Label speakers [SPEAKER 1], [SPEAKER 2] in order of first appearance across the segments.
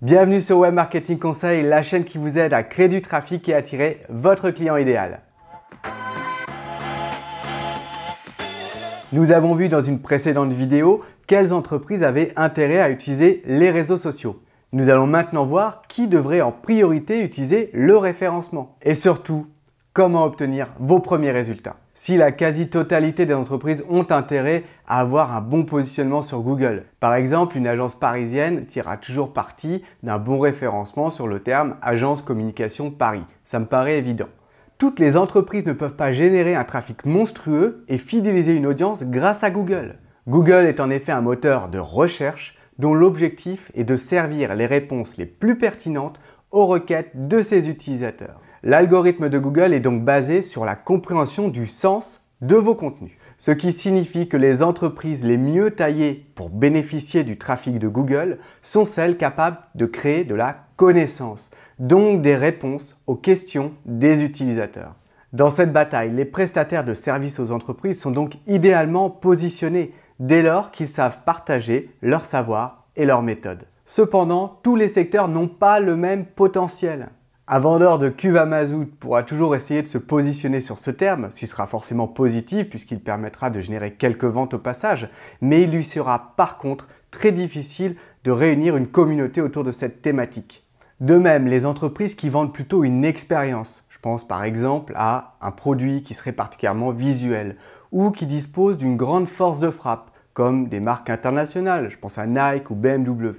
[SPEAKER 1] Bienvenue sur Web Marketing Conseil, la chaîne qui vous aide à créer du trafic et attirer votre client idéal. Nous avons vu dans une précédente vidéo quelles entreprises avaient intérêt à utiliser les réseaux sociaux. Nous allons maintenant voir qui devrait en priorité utiliser le référencement et surtout comment obtenir vos premiers résultats si la quasi-totalité des entreprises ont intérêt à avoir un bon positionnement sur Google. Par exemple, une agence parisienne tirera toujours parti d'un bon référencement sur le terme Agence Communication Paris. Ça me paraît évident. Toutes les entreprises ne peuvent pas générer un trafic monstrueux et fidéliser une audience grâce à Google. Google est en effet un moteur de recherche dont l'objectif est de servir les réponses les plus pertinentes aux requêtes de ses utilisateurs. L'algorithme de Google est donc basé sur la compréhension du sens de vos contenus. Ce qui signifie que les entreprises les mieux taillées pour bénéficier du trafic de Google sont celles capables de créer de la connaissance, donc des réponses aux questions des utilisateurs. Dans cette bataille, les prestataires de services aux entreprises sont donc idéalement positionnés dès lors qu'ils savent partager leur savoir et leurs méthodes. Cependant, tous les secteurs n'ont pas le même potentiel. Un vendeur de cuve à mazout pourra toujours essayer de se positionner sur ce terme, ce qui sera forcément positif puisqu'il permettra de générer quelques ventes au passage, mais il lui sera par contre très difficile de réunir une communauté autour de cette thématique. De même, les entreprises qui vendent plutôt une expérience, je pense par exemple à un produit qui serait particulièrement visuel ou qui dispose d'une grande force de frappe, comme des marques internationales, je pense à Nike ou BMW,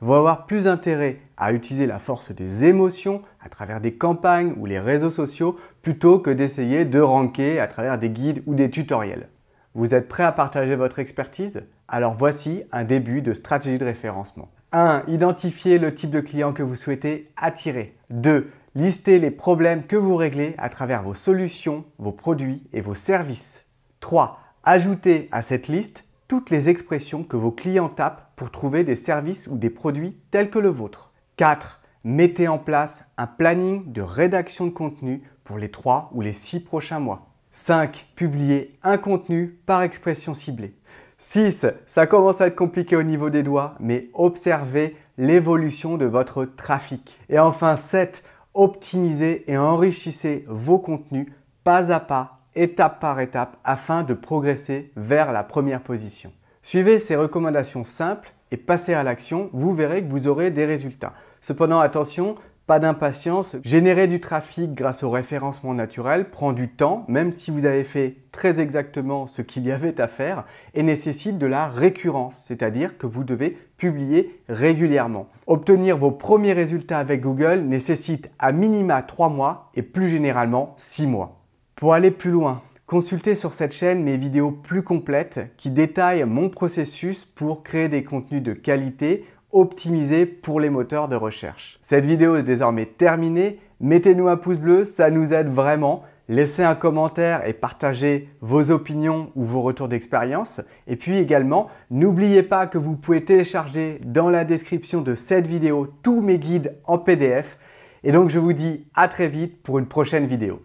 [SPEAKER 1] vont avoir plus intérêt à utiliser la force des émotions à travers des campagnes ou les réseaux sociaux plutôt que d'essayer de ranker à travers des guides ou des tutoriels. Vous êtes prêt à partager votre expertise Alors voici un début de stratégie de référencement. 1. Identifier le type de client que vous souhaitez attirer. 2. Lister les problèmes que vous réglez à travers vos solutions, vos produits et vos services. 3. Ajouter à cette liste toutes les expressions que vos clients tapent pour trouver des services ou des produits tels que le vôtre. 4. Mettez en place un planning de rédaction de contenu pour les 3 ou les 6 prochains mois. 5. Publiez un contenu par expression ciblée. 6. Ça commence à être compliqué au niveau des doigts, mais observez l'évolution de votre trafic. Et enfin 7. Optimisez et enrichissez vos contenus pas à pas, étape par étape, afin de progresser vers la première position. Suivez ces recommandations simples et passez à l'action, vous verrez que vous aurez des résultats. Cependant, attention, pas d'impatience, générer du trafic grâce au référencement naturel prend du temps, même si vous avez fait très exactement ce qu'il y avait à faire, et nécessite de la récurrence, c'est-à-dire que vous devez publier régulièrement. Obtenir vos premiers résultats avec Google nécessite à minima 3 mois et plus généralement 6 mois. Pour aller plus loin, Consultez sur cette chaîne mes vidéos plus complètes qui détaillent mon processus pour créer des contenus de qualité optimisés pour les moteurs de recherche. Cette vidéo est désormais terminée. Mettez-nous un pouce bleu, ça nous aide vraiment. Laissez un commentaire et partagez vos opinions ou vos retours d'expérience. Et puis également, n'oubliez pas que vous pouvez télécharger dans la description de cette vidéo tous mes guides en PDF. Et donc je vous dis à très vite pour une prochaine vidéo.